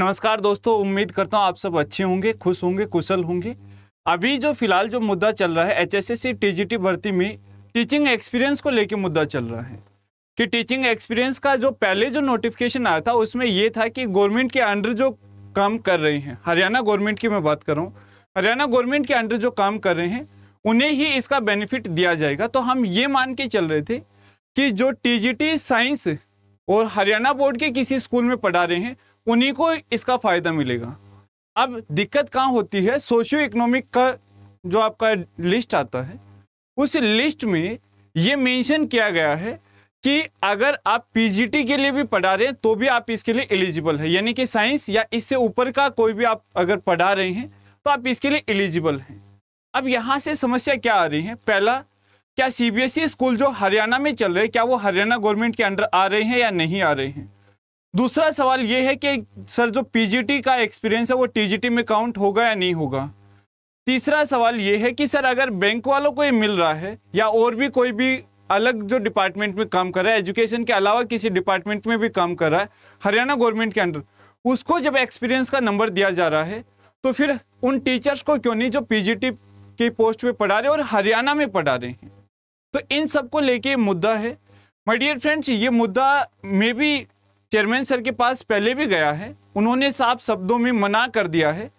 नमस्कार दोस्तों उम्मीद करता हूँ आप सब अच्छे होंगे खुश होंगे कुशल होंगे अभी जो फिलहाल जो मुद्दा चल रहा है एच एस एस भर्ती में टीचिंग एक्सपीरियंस को लेकर मुद्दा चल रहा है कि टीचिंग एक्सपीरियंस का जो पहले जो नोटिफिकेशन आया था उसमें यह था कि गवर्नमेंट के अंडर जो काम कर रहे हैं हरियाणा गवर्नमेंट की मैं बात कर रहा हूँ हरियाणा गवर्नमेंट के अंडर जो काम कर रहे हैं उन्हें ही इसका बेनिफिट दिया जाएगा तो हम ये मान के चल रहे थे कि जो टी साइंस और हरियाणा बोर्ड के किसी स्कूल में पढ़ा रहे हैं उन्हीं को इसका फ़ायदा मिलेगा अब दिक्कत कहाँ होती है सोशियो इकोनॉमिक का जो आपका लिस्ट आता है उस लिस्ट में ये मेंशन किया गया है कि अगर आप पीजीटी के लिए भी पढ़ा रहे हैं तो भी आप इसके लिए एलिजिबल है यानी कि साइंस या इससे ऊपर का कोई भी आप अगर पढ़ा रहे हैं तो आप इसके लिए एलिजिबल हैं अब यहाँ से समस्या क्या आ रही है पहला क्या सी स्कूल e जो हरियाणा में चल रहे हैं क्या वो हरियाणा गवर्नमेंट के अंडर आ रहे हैं या नहीं आ रहे हैं दूसरा सवाल ये है कि सर जो पीजीटी का एक्सपीरियंस है वो टीजीटी में काउंट होगा या नहीं होगा तीसरा सवाल ये है कि सर अगर बैंक वालों को ये मिल रहा है या और भी कोई भी अलग जो डिपार्टमेंट में काम कर रहा है एजुकेशन के अलावा किसी डिपार्टमेंट में भी काम कर रहा है हरियाणा गवर्नमेंट के अंडर उसको जब एक्सपीरियंस का नंबर दिया जा रहा है तो फिर उन टीचर्स को क्यों नहीं जो पीजीटी की पोस्ट पे पढ़ा रहे और हरियाणा में पढ़ा रहे हैं तो इन सबको लेके मुद्दा है माई डियर फ्रेंड्स ये मुद्दा मे बी चेयरमैन सर के पास पहले भी गया है उन्होंने साफ शब्दों में मना कर दिया है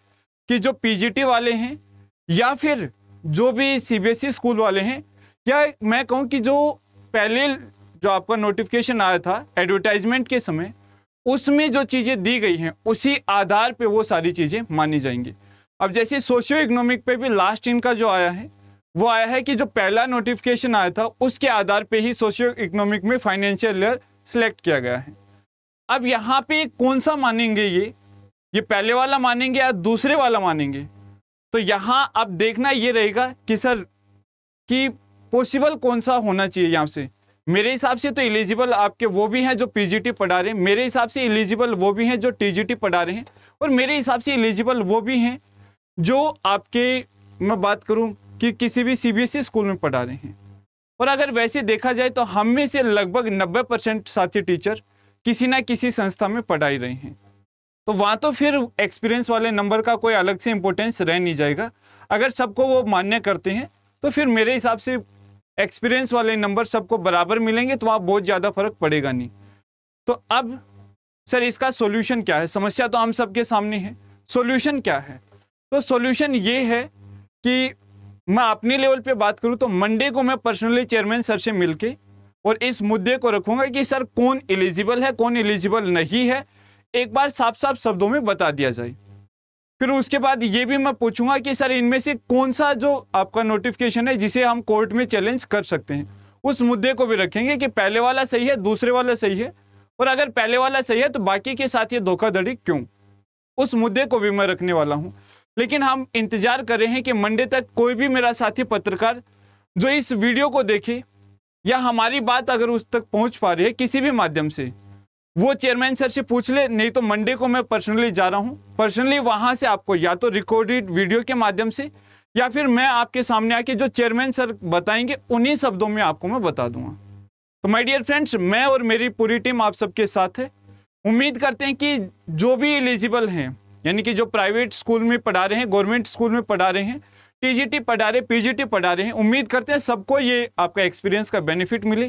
कि जो पीजीटी वाले हैं या फिर जो भी सीबीएसई e स्कूल वाले हैं या मैं कहूँ कि जो पहले जो आपका नोटिफिकेशन आया था एडवर्टाइजमेंट के समय उसमें जो चीज़ें दी गई हैं उसी आधार पे वो सारी चीज़ें मानी जाएंगी अब जैसे सोशियो इकोनॉमिक पे भी लास्ट इनका जो आया है वो आया है कि जो पहला नोटिफिकेशन आया था उसके आधार पे ही सोशियो इकोनॉमिक में फाइनेंशियल लेयर सेलेक्ट किया गया है अब यहाँ पे कौन सा मानेंगे ये ये पहले वाला मानेंगे या दूसरे वाला मानेंगे तो यहाँ अब देखना ये रहेगा कि सर कि पॉसिबल कौन सा होना चाहिए यहाँ से मेरे हिसाब से तो एलिजिबल आपके वो भी हैं जो पीजीटी पढ़ा रहे हैं मेरे हिसाब से एलिजिबल वो भी हैं जो टीजीटी पढ़ा रहे हैं और मेरे हिसाब से एलिजिबल वो भी हैं जो आपके मैं बात करूं कि किसी भी सीबीएसई e स्कूल में पढ़ा रहे हैं और अगर वैसे देखा जाए तो हम में से लगभग नब्बे परसेंट साथी टीचर किसी ना किसी संस्था में पढ़ाई रहे हैं तो वहाँ तो फिर एक्सपीरियंस वाले नंबर का कोई अलग से इम्पोर्टेंस रह नहीं जाएगा अगर सबको वो मान्य करते हैं तो फिर मेरे हिसाब से एक्सपीरियंस वाले नंबर सबको बराबर मिलेंगे तो वहाँ बहुत ज़्यादा फर्क पड़ेगा नहीं तो अब सर इसका सोल्यूशन क्या है समस्या तो हम सब सामने है सोल्यूशन क्या है तो सोल्यूशन ये है कि मैं अपने लेवल पे बात करूँ तो मंडे को मैं पर्सनली चेयरमैन सर से मिलके और इस मुद्दे को रखूंगा कि सर कौन एलिजिबल है कौन एलिजिबल नहीं है एक बार साफ साफ शब्दों में बता दिया जाए फिर उसके बाद ये भी मैं पूछूंगा कि सर इनमें से कौन सा जो आपका नोटिफिकेशन है जिसे हम कोर्ट में चैलेंज कर सकते हैं उस मुद्दे को भी रखेंगे कि पहले वाला सही है दूसरे वाला सही है और अगर पहले वाला सही है तो बाकी के साथ ये धोखाधड़ी क्यों उस मुद्दे को भी मैं रखने वाला हूँ लेकिन हम इंतजार कर रहे हैं कि मंडे तक कोई भी मेरा साथी पत्रकार जो इस वीडियो को देखे या हमारी बात अगर उस तक पहुंच पा रही है किसी भी माध्यम से वो चेयरमैन सर से पूछ ले नहीं तो मंडे को मैं पर्सनली जा रहा हूँ पर्सनली वहां से आपको या तो रिकॉर्डेड वीडियो के माध्यम से या फिर मैं आपके सामने आके जो चेयरमैन सर बताएंगे उन्हीं शब्दों में आपको मैं बता दूंगा तो माय डियर फ्रेंड्स मैं और मेरी पूरी टीम आप सबके साथ है उम्मीद करते हैं कि जो भी एलिजिबल हैं यानी कि जो प्राइवेट स्कूल में पढ़ा रहे हैं गवर्नमेंट स्कूल में पढ़ा रहे हैं टीजीटी पढ़ा रहे पीजीटी पढ़ा रहे हैं उम्मीद करते हैं सबको ये आपका एक्सपीरियंस का बेनिफिट मिले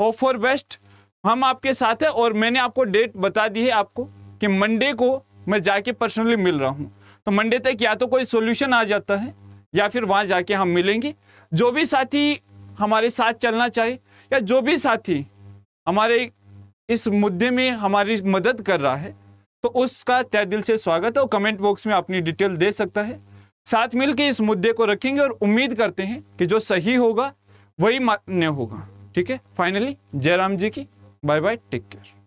होप फॉर बेस्ट हम आपके साथ हैं और मैंने आपको डेट बता दी है आपको कि मंडे को मैं जाके पर्सनली मिल रहा हूँ तो मंडे तक या तो कोई सोल्यूशन आ जाता है या फिर वहाँ जाके हम मिलेंगे जो भी साथी हमारे साथ चलना चाहे या जो भी साथी हमारे इस मुद्दे में हमारी मदद कर रहा है तो उसका तय दिल से स्वागत है और कमेंट बॉक्स में अपनी डिटेल दे सकता है साथ मिलकर इस मुद्दे को रखेंगे और उम्मीद करते हैं कि जो सही होगा वही मान्य होगा ठीक है फाइनली जयराम जी की बाय बाय टेक केयर